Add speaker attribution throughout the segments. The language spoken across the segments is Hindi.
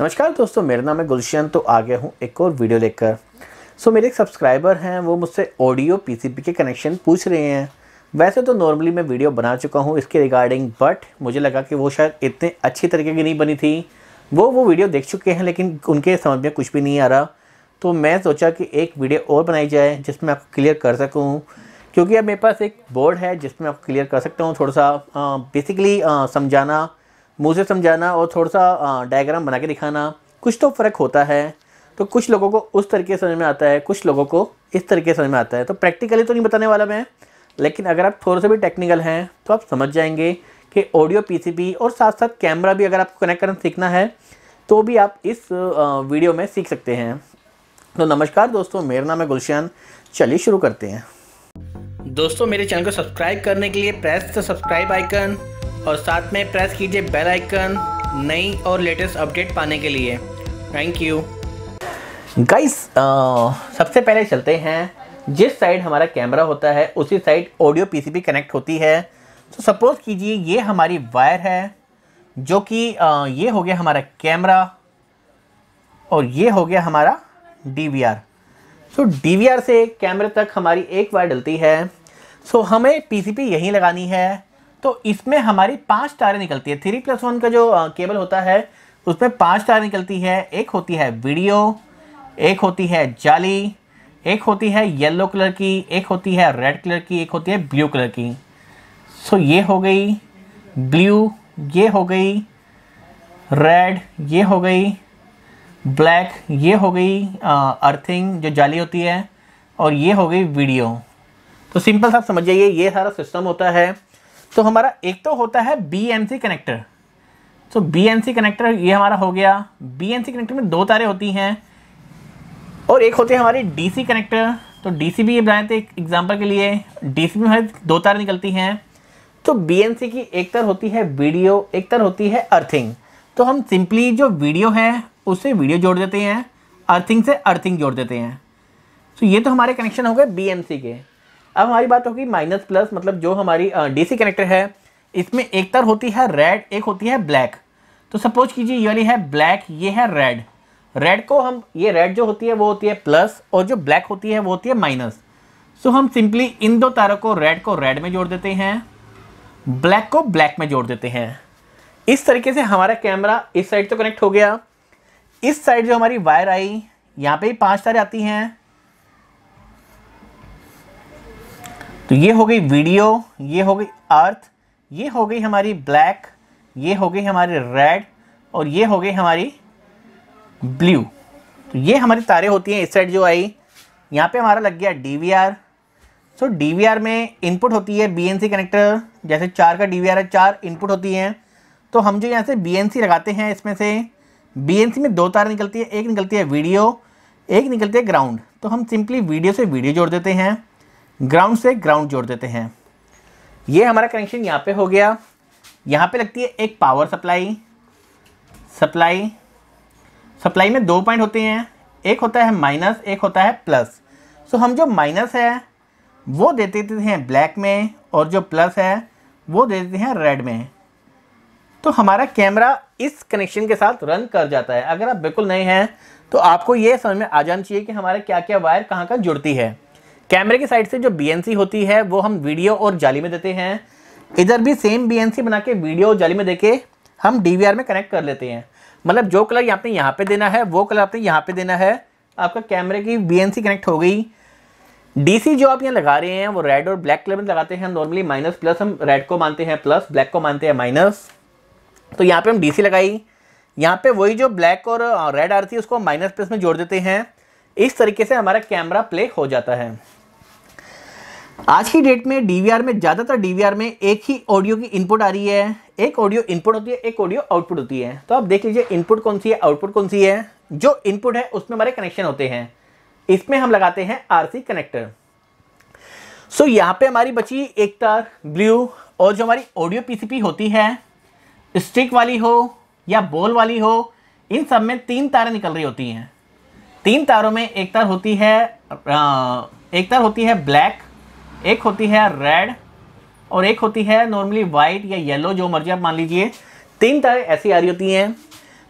Speaker 1: नमस्कार दोस्तों मेरा नाम है गुलशन तो आ गया हूँ एक और वीडियो लेकर सो मेरे एक सब्सक्राइबर हैं वो मुझसे ऑडियो पीसीबी के कनेक्शन पूछ रहे हैं वैसे तो नॉर्मली मैं वीडियो बना चुका हूँ इसके रिगार्डिंग बट मुझे लगा कि वो शायद इतने अच्छी तरीके की नहीं बनी थी वो वो वीडियो देख चुके हैं लेकिन उनके समझ में कुछ भी नहीं आ रहा तो मैं सोचा कि एक वीडियो और बनाई जाए जिसमें आपको क्लियर कर सकूँ क्योंकि अब मेरे पास एक बोर्ड है जिसमें आपको क्लियर कर सकता हूँ थोड़ा सा बेसिकली समझाना मुझे समझाना और थोड़ा सा डायग्राम बना के दिखाना कुछ तो फ़र्क होता है तो कुछ लोगों को उस तरीके से समझ में आता है कुछ लोगों को इस तरीके से समझ में आता है तो प्रैक्टिकली तो नहीं बताने वाला मैं लेकिन अगर आप थोड़े से भी टेक्निकल हैं तो आप समझ जाएंगे कि ऑडियो पीसीबी और साथ साथ कैमरा भी अगर आपको कनेक्ट करना सीखना है तो भी आप इस वीडियो में सीख सकते हैं तो नमस्कार दोस्तों मेरा नाम है गुलशान चलिए शुरू करते हैं दोस्तों मेरे चैनल को सब्सक्राइब करने के लिए प्रेस द सब्सक्राइब आइकन और साथ में प्रेस कीजिए बेल आइकन नई और लेटेस्ट अपडेट पाने के लिए थैंक यू गाइस सबसे पहले चलते हैं जिस साइड हमारा कैमरा होता है उसी साइड ऑडियो पीसीबी कनेक्ट होती है तो सपोज़ कीजिए ये हमारी वायर है जो कि ये हो गया हमारा कैमरा और ये हो गया हमारा डीवीआर वी डीवीआर से कैमरे तक हमारी एक वायर डलती है सो हमें पीसीबी यहीं लगानी है तो इसमें हमारी पांच तारें निकलती है थ्री प्लस वन का जो केबल होता है उसमें पांच तारें निकलती है एक होती है वीडियो एक होती है जाली एक होती है येलो कलर की एक होती है रेड कलर की एक होती है ब्लू कलर की सो ये हो गई ब्लू ये हो गई रेड ये हो गई ब्लैक ये हो गई अर्थिंग जो जाली होती है और ये हो गई वीडियो तो सिंपल साहब समझ जाइए ये सारा सिस्टम होता है तो हमारा एक तो होता है बी एम सी कनेक्टर तो बी एन सी कनेक्टर ये हमारा हो गया बी एन सी कनेक्टर में दो तारें होती हैं और एक होते हैं हमारी डी सी कनेक्टर तो डी सी भी ये बनाए थे एग्जाम्पल के लिए डी सी में हमारी दो तारें निकलती हैं तो बी एन सी की एक तर होती है वीडियो एक तर होती है अर्थिंग तो हम सिंपली जो वीडियो है उससे वीडियो जोड़ देते हैं अर्थिंग से अर्थिंग जोड़ देते हैं तो ये तो हमारे कनेक्शन हो गए बी एम सी के अब हमारी बात होगी माइनस प्लस मतलब जो हमारी डीसी कनेक्टर है इसमें एक तार होती है रेड एक होती है ब्लैक तो सपोज कीजिए ये है ब्लैक ये है रेड रेड को हम ये रेड जो होती है वो होती है प्लस और जो ब्लैक होती है वो होती है माइनस सो हम सिंपली इन दो तारों को रेड को रेड में जोड़ देते हैं ब्लैक को ब्लैक में जोड़ देते हैं इस तरीके से हमारा कैमरा इस साइड तो कनेक्ट हो गया इस साइड जो हमारी वायर आई यहाँ पे भी पांच तार आती हैं तो ये हो गई वीडियो ये हो गई अर्थ ये हो गई हमारी ब्लैक ये हो गई हमारी रेड और ये हो गई हमारी ब्लू तो ये हमारी तारे होती हैं इस साइड जो आई यहाँ पे हमारा लग गया D V R so D V R में इनपुट होती है बी एन सी कनेक्टर जैसे चार का डी वी आर है चार इनपुट होती हैं तो हम जो यहाँ से बी एन सी लगाते हैं इसमें से बी एन सी में दो तार निकलती है एक निकलती है वीडियो एक निकलती है ग्राउंड तो हम सिंपली वीडियो से वीडियो जोड़ देते हैं ग्राउंड से ग्राउंड जोड़ देते हैं ये हमारा कनेक्शन यहाँ पे हो गया यहाँ पे लगती है एक पावर सप्लाई सप्लाई सप्लाई में दो पॉइंट होते हैं एक होता है माइनस एक होता है प्लस सो हम जो माइनस है वो दे देते हैं ब्लैक में और जो प्लस है वो दे देते हैं रेड में तो हमारा कैमरा इस कनेक्शन के साथ रन कर जाता है अगर आप बिल्कुल नए हैं तो आपको ये समझ में आ जाना चाहिए कि हमारे क्या क्या वायर कहाँ कहाँ जुड़ती है कैमरे की साइड से जो बी होती है वो हम वीडियो और जाली में देते हैं इधर भी सेम बी बना के वीडियो और जाली में देके हम डी में कनेक्ट कर लेते हैं मतलब जो कलर आपने यहाँ पे देना है वो कलर आपने यहाँ पे देना है आपका कैमरे की बी कनेक्ट हो गई डीसी जो आप यहाँ लगा रहे हैं वो रेड और ब्लैक कलर में लगाते हैं नॉर्मली माइनस प्लस हम रेड को मानते हैं प्लस ब्लैक को मानते हैं माइनस तो यहाँ पर हम डी लगाई यहाँ पे वही जो ब्लैक और रेड uh, आ रही थी उसको माइनस प्लस में जोड़ देते हैं इस तरीके से हमारा कैमरा प्ले हो जाता है आज की डेट में डीवीआर में ज़्यादातर डीवीआर में एक ही ऑडियो की इनपुट आ रही है एक ऑडियो इनपुट होती है एक ऑडियो आउटपुट होती है तो आप देख लीजिए इनपुट कौन सी है आउटपुट कौन सी है जो इनपुट है उसमें हमारे कनेक्शन होते हैं इसमें हम लगाते हैं आरसी कनेक्टर सो so, यहाँ पे हमारी बची एक तार ब्लू और जो हमारी ऑडियो पीसीपी होती है स्टिक वाली हो या बॉल वाली हो इन सब में तीन तारें निकल रही होती हैं तीन तारों में एक तार होती है एक तार होती है ब्लैक एक होती है रेड और एक होती है नॉर्मली वाइट या येलो जो मर्जी आप मान लीजिए तीन तरह ऐसी आ रही होती हैं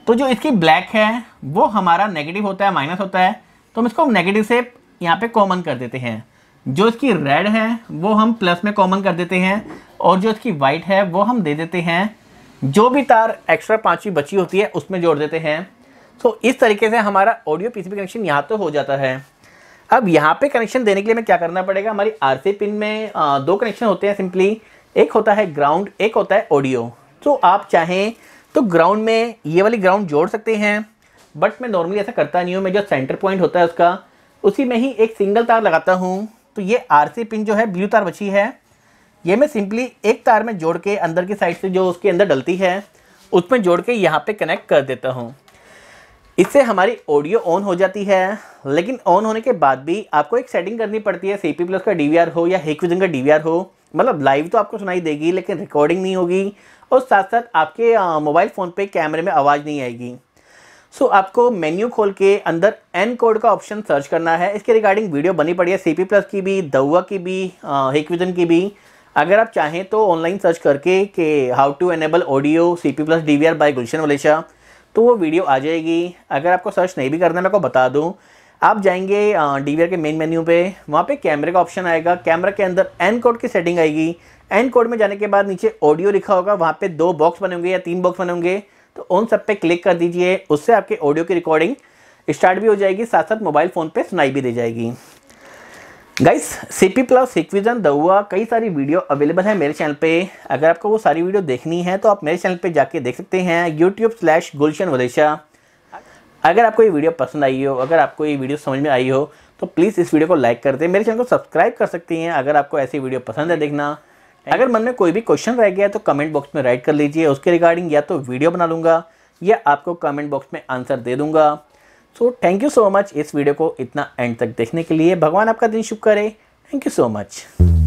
Speaker 1: तो जो इसकी ब्लैक है वो हमारा नेगेटिव होता है माइनस होता है तो हम इसको नेगेटिव से यहाँ पे कॉमन कर देते हैं जो इसकी रेड है वो हम प्लस में कॉमन कर देते हैं और जो इसकी वाइट है वो हम दे देते हैं जो भी तार एक्स्ट्रा पाँचवीं बची होती है उसमें जोड़ देते हैं तो इस तरीके से हमारा ऑडियो पीसीबी कनेक्शन यहाँ तो हो जाता है अब यहाँ पे कनेक्शन देने के लिए हमें क्या करना पड़ेगा हमारी आर पिन में आ, दो कनेक्शन होते हैं सिंपली एक होता है ग्राउंड एक होता है ऑडियो तो आप चाहें तो ग्राउंड में ये वाली ग्राउंड जोड़ सकते हैं बट मैं नॉर्मली ऐसा करता नहीं हूँ मैं जो सेंटर पॉइंट होता है उसका उसी में ही एक सिंगल तार लगाता हूँ तो ये आर पिन जो है ब्लू तार बची है ये मैं सिंपली एक तार में जोड़ के अंदर की साइड से जो उसके अंदर डलती है उसमें जोड़ के यहाँ पर कनेक्ट कर देता हूँ इससे हमारी ऑडियो ऑन हो जाती है लेकिन ऑन होने के बाद भी आपको एक सेटिंग करनी पड़ती है सी पी प्लस का डी हो या हेक्विजन का डी हो मतलब लाइव तो आपको सुनाई देगी लेकिन रिकॉर्डिंग नहीं होगी और साथ साथ आपके मोबाइल फ़ोन पे कैमरे में आवाज़ नहीं आएगी सो so, आपको मेन्यू खोल के अंदर एन कोड का ऑप्शन सर्च करना है इसके रिगार्डिंग वीडियो बनी पड़ी है सी पी प्लस की भी दउआ की भी हेक्विजन की भी अगर आप चाहें तो ऑनलाइन सर्च करके कि how to enable audio C P plus D V R by Gulshan वलेशा तो वो वीडियो आ जाएगी अगर आपको सर्च नहीं भी करना मैं आपको बता दूँ आप जाएंगे डी के मेन मेन्यू पे वहाँ पे कैमरे का ऑप्शन आएगा कैमरा के अंदर एन कोड की सेटिंग आएगी एन कोड में जाने के बाद नीचे ऑडियो लिखा होगा वहाँ पे दो बॉक्स बने होंगे या तीन बॉक्स बने होंगे तो उन सब पे क्लिक कर दीजिए उससे आपके ऑडियो की रिकॉर्डिंग स्टार्ट भी हो जाएगी साथ साथ मोबाइल फ़ोन पर सुनाई भी दे जाएगी गाइस सीपी प्लस इक्विजन दउआ कई सारी वीडियो अवेलेबल है मेरे चैनल पे अगर आपको वो सारी वीडियो देखनी है तो आप मेरे चैनल पे जाके देख सकते हैं यूट्यूब स्लैश गुलशन वदेशा अगर आपको ये वीडियो पसंद आई हो अगर आपको ये वीडियो समझ में आई हो तो प्लीज़ इस वीडियो को लाइक कर दें मेरे चैनल को सब्सक्राइब कर सकती हैं अगर आपको ऐसी वीडियो पसंद है देखना अगर मन में कोई भी क्वेश्चन रह गया तो कमेंट बॉक्स में राइट कर लीजिए उसके रिगार्डिंग या तो वीडियो बना लूँगा या आपको कमेंट बॉक्स में आंसर दे दूँगा so thank you so much इस वीडियो को इतना एंड तक देखने के लिए भगवान आपका दिन शुभ करे थैंक यू सो मच